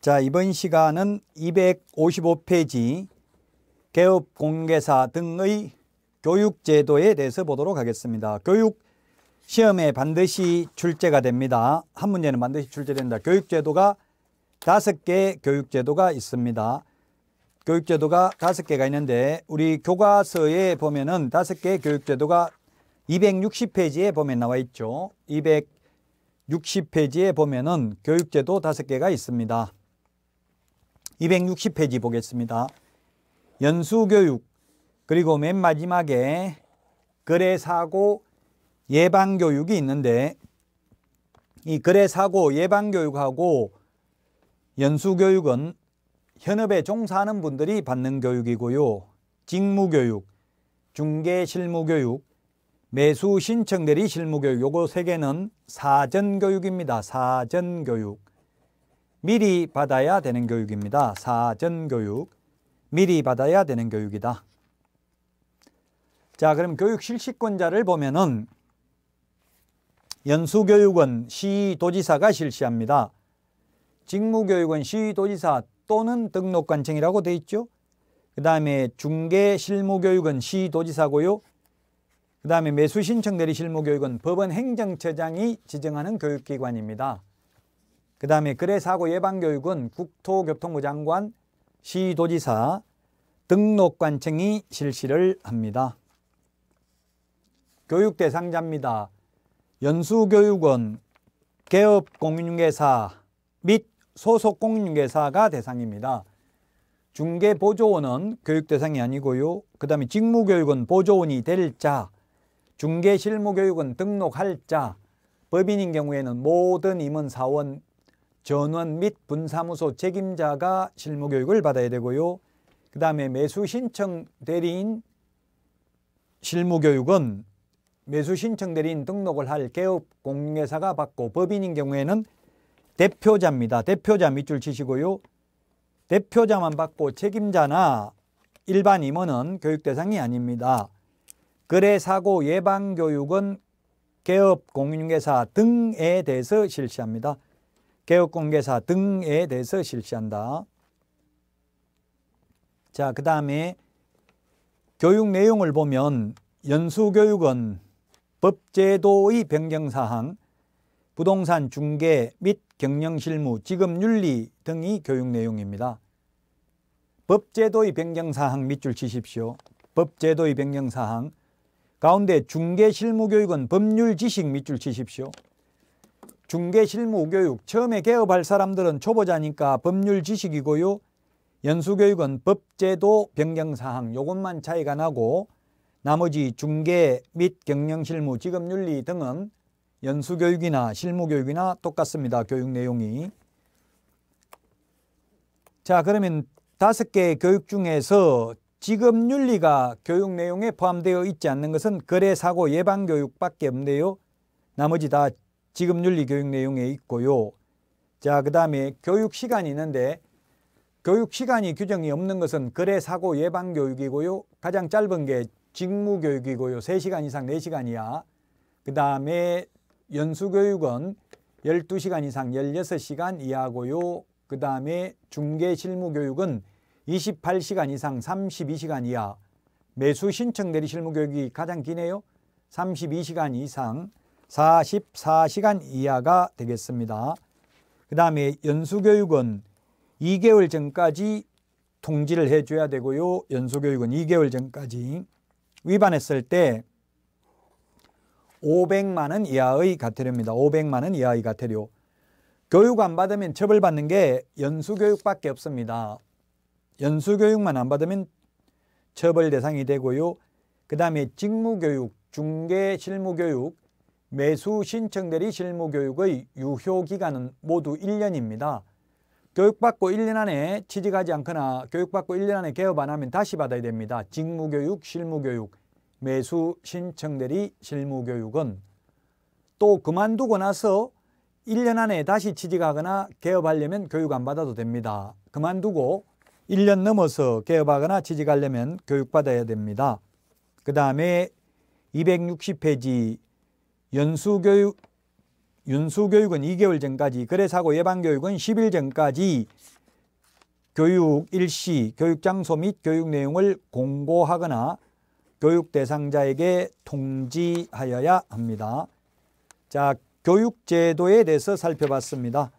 자, 이번 시간은 255페이지 개업 공개사 등의 교육 제도에 대해서 보도록 하겠습니다. 교육 시험에 반드시 출제가 됩니다. 한 문제는 반드시 출제된다. 교육 제도가 다섯 개 교육 제도가 있습니다. 교육 제도가 다섯 개가 있는데 우리 교과서에 보면은 다섯 개 교육 제도가 260페이지에 보면 나와 있죠. 260페이지에 보면은 교육 제도 다섯 개가 있습니다. 260페이지 보겠습니다. 연수교육 그리고 맨 마지막에 거래사고 예방교육이 있는데 이 거래사고 예방교육하고 연수교육은 현업에 종사하는 분들이 받는 교육이고요. 직무교육, 중개실무교육, 매수신청대리 실무교육 요거 세 개는 사전교육입니다. 사전교육. 미리 받아야 되는 교육입니다. 사전 교육. 미리 받아야 되는 교육이다. 자, 그럼 교육 실시권자를 보면은 연수교육은 시도지사가 실시합니다. 직무교육은 시도지사 또는 등록관청이라고 되 있죠. 그 다음에 중개실무교육은 시도지사고요. 그 다음에 매수신청 내리 실무교육은 법원 행정처장이 지정하는 교육기관입니다. 그 다음에 그래 사고 예방교육은 국토교통부 장관, 시도지사, 등록관청이 실시를 합니다. 교육 대상자입니다. 연수교육은 개업공인중개사 및 소속공인중개사가 대상입니다. 중개보조원은 교육 대상이 아니고요. 그 다음에 직무교육은 보조원이 될 자, 중개실무교육은 등록할 자, 법인인 경우에는 모든 임원사원 전원 및 분사무소 책임자가 실무교육을 받아야 되고요. 그 다음에 매수신청 대리인 실무교육은 매수신청 대리인 등록을 할 개업 공인회사가 받고 법인인 경우에는 대표자입니다. 대표자 밑줄 치시고요. 대표자만 받고 책임자나 일반 임원은 교육 대상이 아닙니다. 거래사고 예방교육은 개업 공인회사 등에 대해서 실시합니다. 개업공개사 등에 대해서 실시한다. 자, 그 다음에 교육 내용을 보면 연수교육은 법제도의 변경사항, 부동산 중개 및 경영실무, 지급윤리 등이 교육 내용입니다. 법제도의 변경사항 밑줄 치십시오. 법제도의 변경사항 가운데 중개실무교육은 법률지식 밑줄 치십시오. 중개실무교육 처음에 개업할 사람들은 초보자니까 법률 지식이고요. 연수교육은 법제도 변경사항 요것만 차이가 나고 나머지 중개 및 경영실무 직업윤리 등은 연수교육이나 실무교육이나 똑같습니다. 교육 내용이. 자 그러면 다섯 개의 교육 중에서 직업윤리가 교육 내용에 포함되어 있지 않는 것은 거래사고 예방교육밖에 없네요. 나머지 다 지금 윤리교육 내용에 있고요. 자, 그 다음에 교육시간이 있는데 교육시간이 규정이 없는 것은 거래사고 예방교육이고요. 가장 짧은 게 직무교육이고요. 3시간 이상 4시간이야. 그 다음에 연수교육은 12시간 이상 16시간 이하고요. 그 다음에 중개실무교육은 28시간 이상 32시간 이하. 매수 신청 대리 실무교육이 가장 기네요. 32시간 이상 44시간 이하가 되겠습니다. 그 다음에 연수교육은 2개월 전까지 통지를 해줘야 되고요. 연수교육은 2개월 전까지 위반했을 때 500만 원 이하의 과태료입니다. 500만 원 이하의 과태료. 교육 안 받으면 처벌받는 게 연수교육밖에 없습니다. 연수교육만 안 받으면 처벌 대상이 되고요. 그 다음에 직무교육, 중개 실무교육, 매수 신청 대리 실무 교육의 유효 기간은 모두 1년입니다. 교육받고 1년 안에 취직하지 않거나 교육받고 1년 안에 개업 안 하면 다시 받아야 됩니다. 직무교육, 실무교육, 매수 신청 대리 실무교육은 또 그만두고 나서 1년 안에 다시 취직하거나 개업하려면 교육 안 받아도 됩니다. 그만두고 1년 넘어서 개업하거나 취직하려면 교육받아야 됩니다. 그 다음에 260페이지 연수교육, 윤수교육은 2개월 전까지, 거래사고 예방교육은 10일 전까지 교육 일시, 교육장소 및 교육 내용을 공고하거나 교육 대상자에게 통지하여야 합니다. 자, 교육제도에 대해서 살펴봤습니다.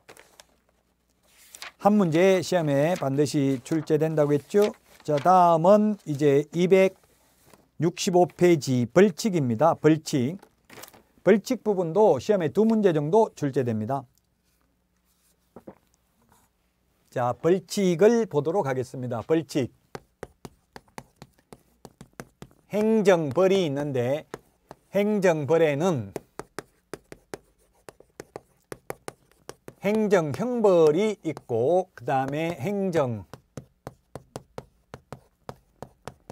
한 문제 시험에 반드시 출제된다고 했죠. 자, 다음은 이제 265페이지 벌칙입니다. 벌칙. 벌칙 부분도 시험에 두 문제 정도 출제됩니다. 자, 벌칙을 보도록 하겠습니다. 벌칙. 행정벌이 있는데 행정벌에는 행정형벌이 있고 그 다음에 행정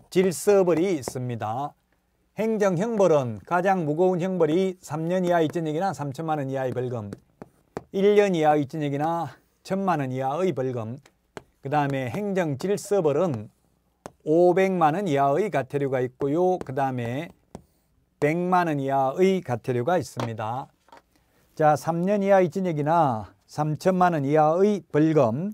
질서벌이 있습니다. 행정형벌은 가장 무거운 형벌이 3년 이하 입전역이나 3천만 원 이하의 벌금, 1년 이하 입전역이나 1천만 원 이하의 벌금, 그 다음에 행정질서벌은 500만 원 이하의 과태료가 있고요. 그 다음에 100만 원 이하의 과태료가 있습니다. 자, 3년 이하 입진액이나 3천만 원 이하의 벌금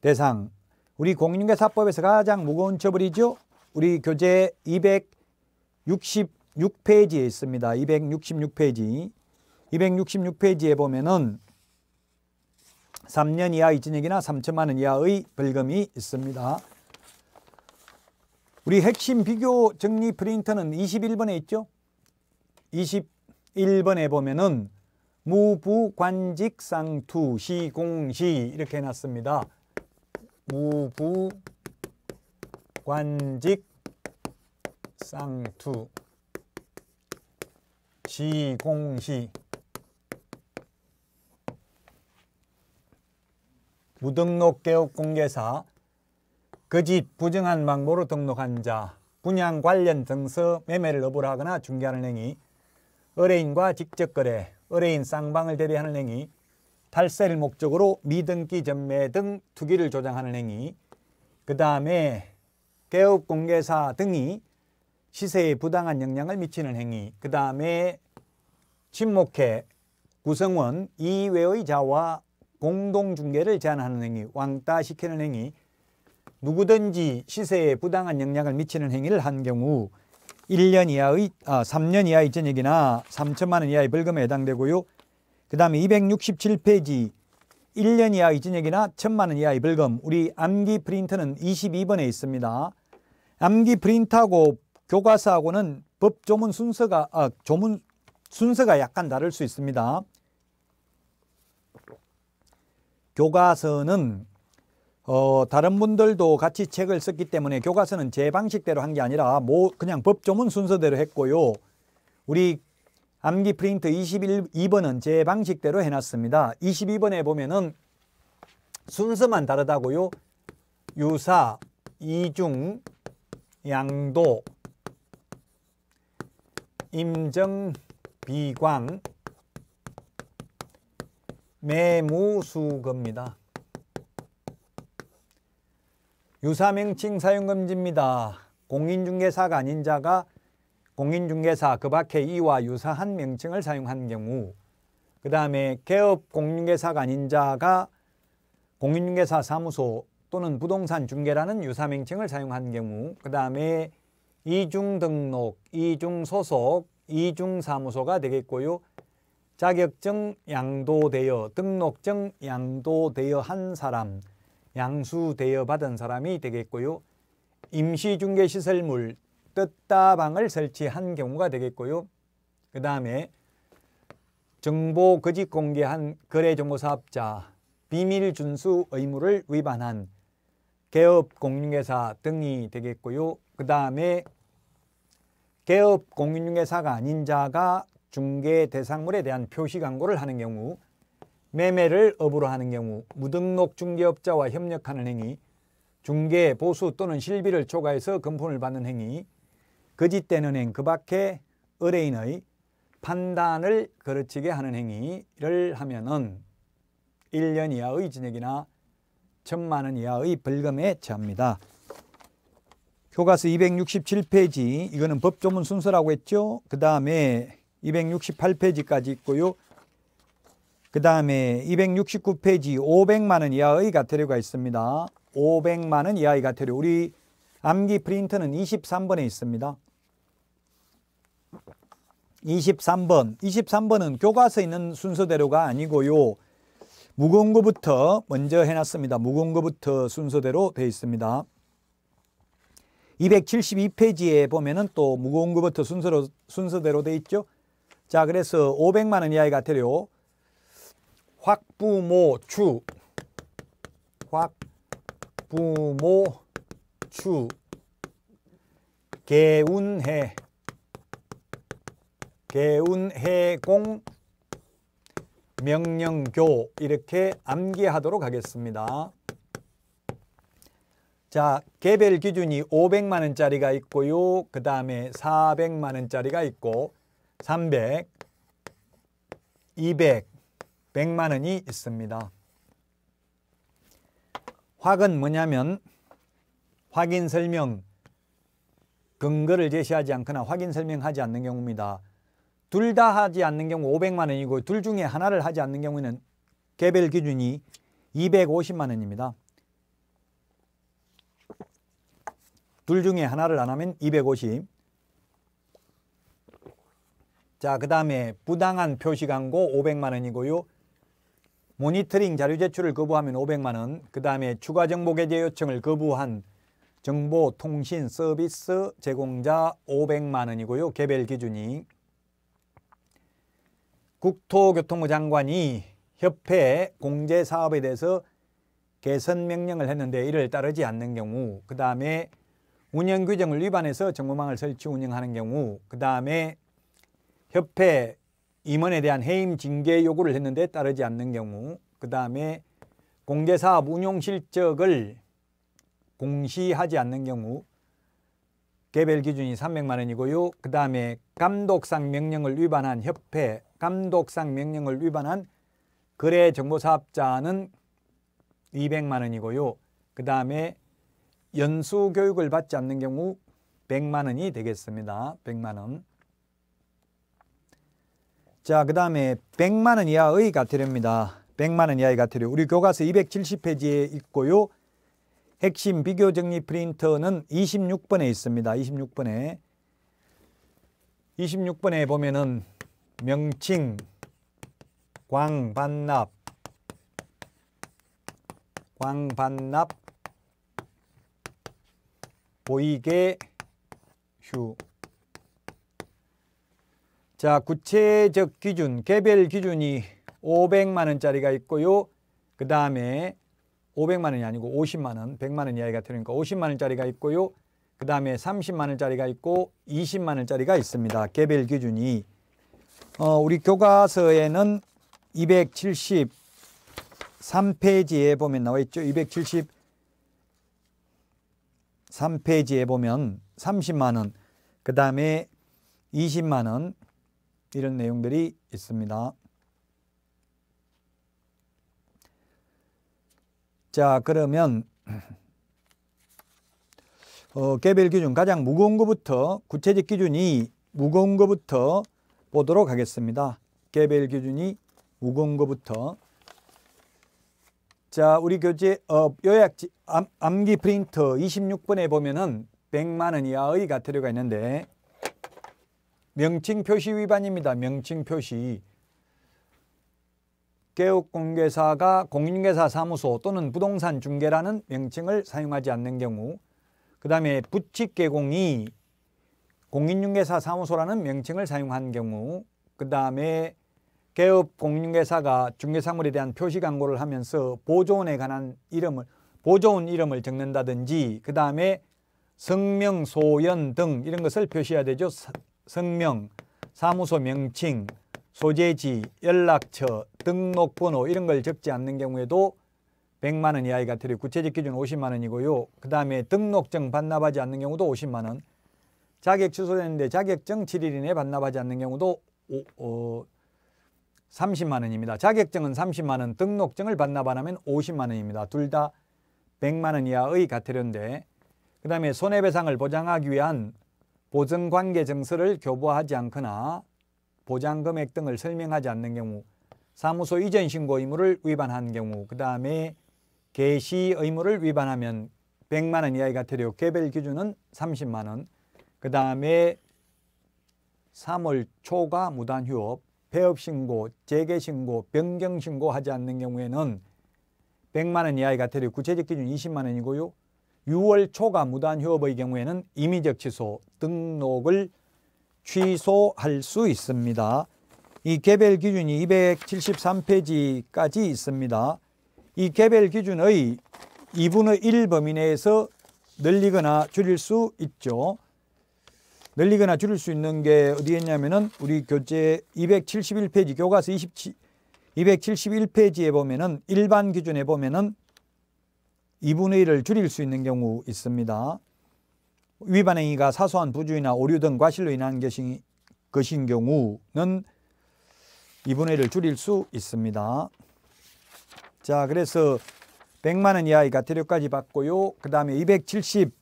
대상 우리 공인중개사법에서 가장 무거운 처벌이죠. 우리 교재 200 266페이지에 있습니다. 266페이지. 266페이지에 보면은 3년 이하 이진액이나 3천만 원 이하의 벌금이 있습니다. 우리 핵심 비교 정리 프린터는 21번에 있죠? 21번에 보면은 무부관직상투 시공시 이렇게 해놨습니다. 무부관직 쌍투 시공시 무등록 개업 공개사 그집 부정한 방법으로 등록한 자 분양 관련 등서 매매를 업으로 하거나 중개하는 행위 의뢰인과 직접 거래 의뢰인 쌍방을 대리하는 행위 탈세를 목적으로 미등기 전매 등 투기를 조장하는 행위 그 다음에 개업 공개사 등이 시세에 부당한 영향을 미치는 행위, 그 다음에 침묵해 구성원, 이외의 자와 공동중개를 제한하는 행위, 왕따시키는 행위, 누구든지 시세에 부당한 영향을 미치는 행위를 한 경우 1년 이하의, 아, 3년 이하의 전역이나 3천만 원 이하의 벌금에 해당되고요. 그 다음에 267페이지 1년 이하의 전역이나 1천만 원 이하의 벌금, 우리 암기 프린터는 22번에 있습니다. 암기 프린트하고 교과서하고는 법조문 순서가 아, 조문 순서가 약간 다를 수 있습니다. 교과서는 어, 다른 분들도 같이 책을 썼기 때문에 교과서는 제 방식대로 한 게 아니라 뭐 그냥 법조문 순서대로 했고요. 우리 암기 프린트 22번은 제 방식대로 해놨습니다. 22번에 보면은 순서만 다르다고요. 유사, 이중, 양도, 임정 비광 매무수겁니다. 유사명칭 사용금지입니다. 공인중개사가 아닌 자가 공인중개사 그 밖에 이와 유사한 명칭을 사용한 경우 그 다음에 개업 공인중개사가 아닌 자가 공인중개사 사무소 또는 부동산 중개라는 유사명칭을 사용한 경우 그 다음에 이중등록, 이중소속, 이중사무소가 되겠고요. 자격증 양도되어, 등록증 양도되어 한 사람, 양수되어 받은 사람이 되겠고요. 임시중개시설물, 뜻다방을 설치한 경우가 되겠고요. 그 다음에 정보 거짓 공개한 거래정보사업자, 비밀 준수 의무를 위반한 개업 공인회사 등이 되겠고요. 그 다음에 개업 공인중개사가 아닌 자가 중개 대상물에 대한 표시 광고를 하는 경우 매매를 업으로 하는 경우 무등록 중개업자와 협력하는 행위 중개, 보수 또는 실비를 초과해서 금품을 받는 행위 거짓된은 그 행, 그 밖에 의뢰인의 판단을 거르치게 하는 행위를 하면은 1년 이하의 징역이나 1 천만 원 이하의 벌금에 처합니다. 교과서 267페이지 이거는 법조문 순서라고 했죠. 그 다음에 268페이지까지 있고요. 그 다음에 269페이지 500만원 이하의 가태료가 있습니다. 500만원 이하의 가태료. 우리 암기 프린터는 23번에 있습니다. 23번. 23번은 교과서에 있는 순서대로가 아니고요. 무거운거부터 먼저 해놨습니다. 무거운거부터 순서대로 되어 있습니다. 272페이지에 보면은 또 무거운 것부터 순서로, 순서대로 돼 있죠. 자, 그래서 500만 원 이하의 과태료. 확부모 추. 확부모 추. 개운해. 개운해공 명령교 이렇게 암기하도록 하겠습니다. 자, 개별 기준이 500만 원짜리가 있고요. 그 다음에 400만 원짜리가 있고 300, 200, 100만 원이 있습니다. 확은 뭐냐면 확인 설명, 근거를 제시하지 않거나 확인 설명하지 않는 경우입니다. 둘 다 하지 않는 경우 500만 원이고 둘 중에 하나를 하지 않는 경우에는 개별 기준이 250만 원입니다. 둘 중에 하나를 안 하면 250. 자, 그 다음에 부당한 표시 광고 500만 원이고요. 모니터링 자료 제출을 거부하면 500만 원, 그 다음에 추가 정보 게재 요청을 거부한 정보통신 서비스 제공자 500만 원이고요. 개별 기준이 국토교통부 장관이 협회 공제 사업에 대해서 개선 명령을 했는데 이를 따르지 않는 경우 그 다음에 운영 규정을 위반해서 정보망을 설치 운영하는 경우 그 다음에 협회 임원에 대한 해임 징계 요구를 했는데 따르지 않는 경우 그 다음에 공제사업 운용 실적을 공시하지 않는 경우 개별 기준이 300만 원이고요. 그 다음에 감독상 명령을 위반한 협회, 감독상 명령을 위반한 거래 정보사업자는 200만 원이고요. 그 다음에 연수 교육을 받지 않는 경우 100만 원이 되겠습니다. 100만 원. 자, 그 다음에 100만 원 이하의 과태료입니다 100만 원 이하의 과태료 우리 교과서 270페이지에 있고요. 핵심 비교 정리 프린터는 26번에 있습니다. 26번에 26번에 보면은 명칭, 광반납, 광반납, 보이게 휴. 자, 구체적 기준, 개별 기준이 500만 원짜리가 있고요. 그 다음에 500만 원이 아니고 50만 원, 100만 원 이하의 같으니까 50만 원짜리가 있고요. 그 다음에 30만 원짜리가 있고 20만 원짜리가 있습니다. 개별 기준이. 어, 우리 교과서에는 273페이지에 보면 나와 있죠. 273 3페이지에 보면 30만원, 그 다음에 20만원 이런 내용들이 있습니다. 자 그러면 어, 개별 기준 가장 무거운 거부터 구체적 기준이 무거운 거부터 보도록 하겠습니다. 개별 기준이 무거운 거부터 자, 우리 교재 어, 요약지 암, 암기 프린터 26번에 보면은 100만 원 이하의 과태료가 있는데 명칭 표시 위반입니다. 명칭 표시. 개업공개사가 공인중개사 사무소 또는 부동산 중개라는 명칭을 사용하지 않는 경우 그 다음에 부칙개공이 공인중개사 사무소라는 명칭을 사용한 경우 그 다음에 개업 공인회사가 중개사물에 대한 표시 광고를 하면서 보조원에 관한 이름을 보조원 이름을 적는다든지 그 다음에 성명, 소연 등 이런 것을 표시해야 되죠. 성명, 사무소 명칭, 소재지, 연락처, 등록번호 이런 걸 적지 않는 경우에도 100만 원 이하의 과태료, 구체적 기준 50만 원이고요. 그 다음에 등록증 반납하지 않는 경우도 50만 원, 자격 취소됐는데 자격증 7일 이내 반납하지 않는 경우도 오, 어, 30만 원입니다. 자격증은 30만 원, 등록증을 반납 안 하면 50만 원입니다. 둘 다 100만 원 이하의 과태료인데 그 다음에 손해배상을 보장하기 위한 보증관계 증서를 교부하지 않거나 보장금액 등을 설명하지 않는 경우 사무소 이전 신고 의무를 위반한 경우 그 다음에 개시 의무를 위반하면 100만 원 이하의 과태료 개별 기준은 30만 원그 다음에 3월 초과 무단휴업 폐업 신고, 재개 신고, 변경 신고하지 않는 경우에는 100만 원 이하의 과태료, 구체적 기준 20만 원이고요. 6월 초과 무단 휴업의 경우에는 임의적 취소, 등록을 취소할 수 있습니다. 이 개별 기준이 273페이지까지 있습니다. 이 개별 기준의 2분의 1 범위 내에서 늘리거나 줄일 수 있죠. 늘리거나 줄일 수 있는 게 어디에 있냐면은 우리 교재 271페이지 교과서 27, 271페이지에 보면은 일반 기준에 보면은 2분의 1을 줄일 수 있는 경우 있습니다. 위반 행위가 사소한 부주의나 오류 등 과실로 인한 것인, 것인 경우는 2분의 1을 줄일 수 있습니다. 자, 그래서 100만 원 이하의 과태료까지 받고요. 그 다음에 270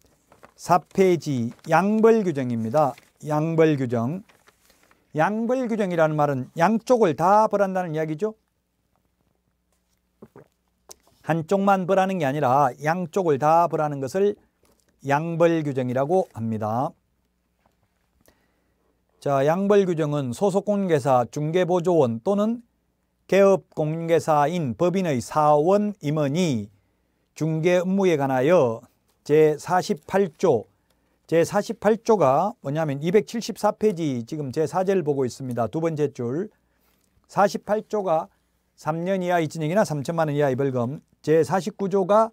4페이지 양벌 규정입니다. 양벌 규정. 양벌 규정이라는 말은 양쪽을 다 벌한다는 이야기죠. 한쪽만 벌하는 게 아니라 양쪽을 다 벌하는 것을 양벌 규정이라고 합니다. 자, 양벌 규정은 소속 공개사 중개보조원 또는 개업 공개사인 법인의 사원 임원이 중개 업무에 관하여 제48조 제48조가 뭐냐면 274페이지 지금 제4제를 보고 있습니다. 두 번째 줄 48조가 3년 이하의 징역이나 3천만 원 이하의 벌금 제49조가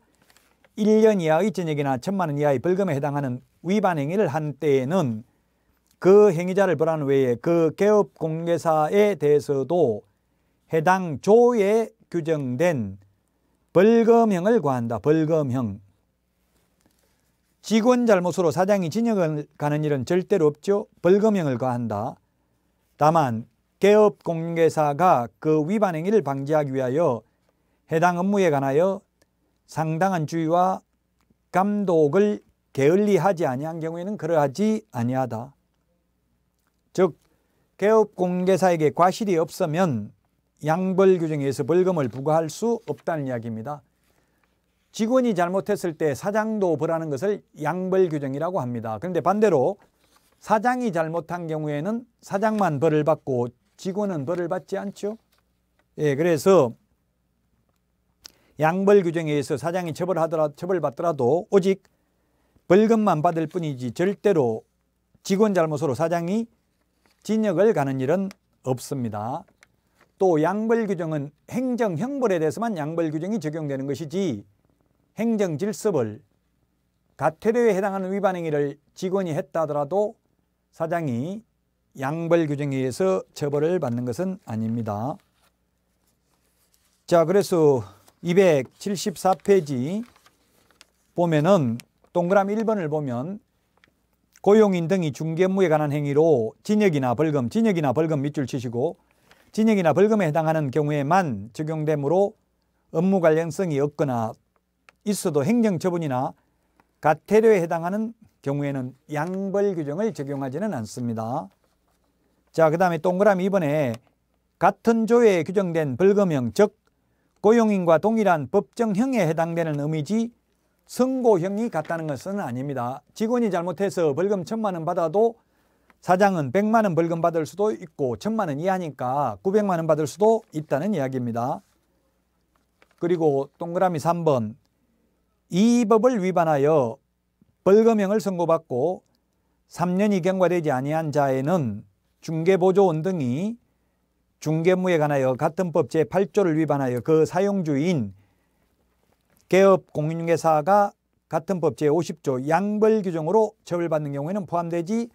1년 이하의 징역이나 1천만 원 이하의 벌금에 해당하는 위반 행위를 한 때에는 그 행위자를 벌한는 외에 그 개업 공개사에 대해서도 해당 조에 규정된 벌금형을 구한다. 벌금형. 직원 잘못으로 사장이 진역을 가는 일은 절대로 없죠. 벌금형을 가한다. 다만 개업 공개사가 그 위반 행위를 방지하기 위하여 해당 업무에 관하여 상당한 주의와 감독을 게을리하지 아니한 경우에는 그러하지 아니하다. 즉 개업 공개사에게 과실이 없으면 양벌 규정에서 벌금을 부과할 수 없다는 이야기입니다. 직원이 잘못했을 때 사장도 벌하는 것을 양벌 규정이라고 합니다. 그런데 반대로 사장이 잘못한 경우에는 사장만 벌을 받고 직원은 벌을 받지 않죠. 예, 그래서 양벌 규정에 의해서 사장이 처벌하더라 처벌받더라도 오직 벌금만 받을 뿐이지 절대로 직원 잘못으로 사장이 진역을 가는 일은 없습니다. 또 양벌 규정은 행정 형벌에 대해서만 양벌 규정이 적용되는 것이지 행정 질서를 가태료에 해당하는 위반 행위를 직원이 했다 하더라도 사장이 양벌 규정에 의해서 처벌을 받는 것은 아닙니다. 자, 그래서 274페이지 보면은 동그라미 1번을 보면 고용인 등이 중개 무에 관한 행위로 징역이나 벌금, 징역이나 벌금 밑줄 치시고 징역이나 벌금에 해당하는 경우에만 적용되므로 업무 관련성이 없거나 있어도 행정 처분이나 가태료에 해당하는 경우에는 양벌 규정을 적용하지는 않습니다. 자, 그 다음에 동그라미 2번에 같은 조에 규정된 벌금형 즉 고용인과 동일한 법정형에 해당되는 의미지 선고형이 같다는 것은 아닙니다. 직원이 잘못해서 벌금 천만 원 받아도 사장은 백만원 벌금 받을 수도 있고 천만원 이하니까 구백만원 받을 수도 있다는 이야기입니다. 그리고 동그라미 3번 이 법을 위반하여 벌금형을 선고받고 3년이 경과되지 아니한 자에는 중개보조원 등이 중개무에 관하여 같은 법 제8조를 위반하여 그 사용주인 개업 공인중개사가 같은 법 제50조 양벌 규정으로 처벌받는 경우에는 포함되지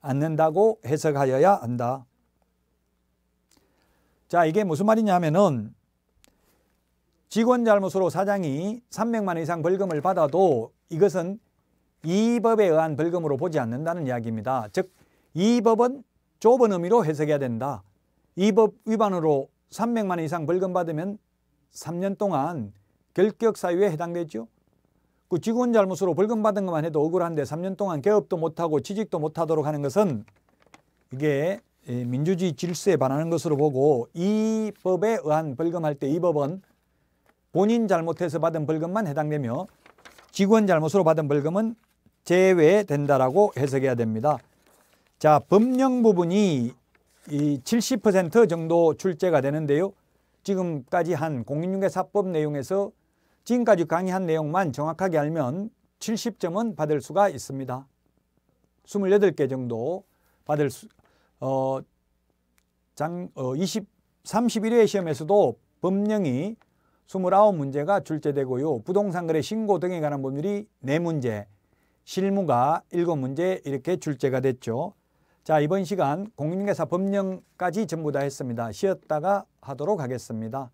않는다고 해석하여야 한다. 자, 이게 무슨 말이냐면은 직원 잘못으로 사장이 300만 원 이상 벌금을 받아도 이것은 이 법에 의한 벌금으로 보지 않는다는 이야기입니다. 즉, 이 법은 좁은 의미로 해석해야 된다. 이 법 위반으로 300만 원 이상 벌금 받으면 3년 동안 결격 사유에 해당되죠. 그 직원 잘못으로 벌금 받은 것만 해도 억울한데 3년 동안 개업도 못하고 취직도 못하도록 하는 것은 이게 예, 민주주의 질서에 반하는 것으로 보고 이 법에 의한 벌금할 때 이 법은 본인 잘못해서 받은 벌금만 해당되며 직원 잘못으로 받은 벌금은 제외된다라고 해석해야 됩니다. 자, 법령 부분이 이70% 정도 출제가 되는데요. 지금까지 한 공인중개사법 내용에서 지금까지 강의한 내용만 정확하게 알면 70점은 받을 수가 있습니다. 28개 정도 받을 수, 어, 장, 어, 20, 31회 시험에서도 법령이 스물아홉 문제가 출제되고요. 부동산 거래 신고 등에 관한 법률이 네문제 실무가 일곱 문제 이렇게 출제가 됐죠. 자 이번 시간 공인중개사 법령까지 전부 다 했습니다. 쉬었다가 하도록 하겠습니다.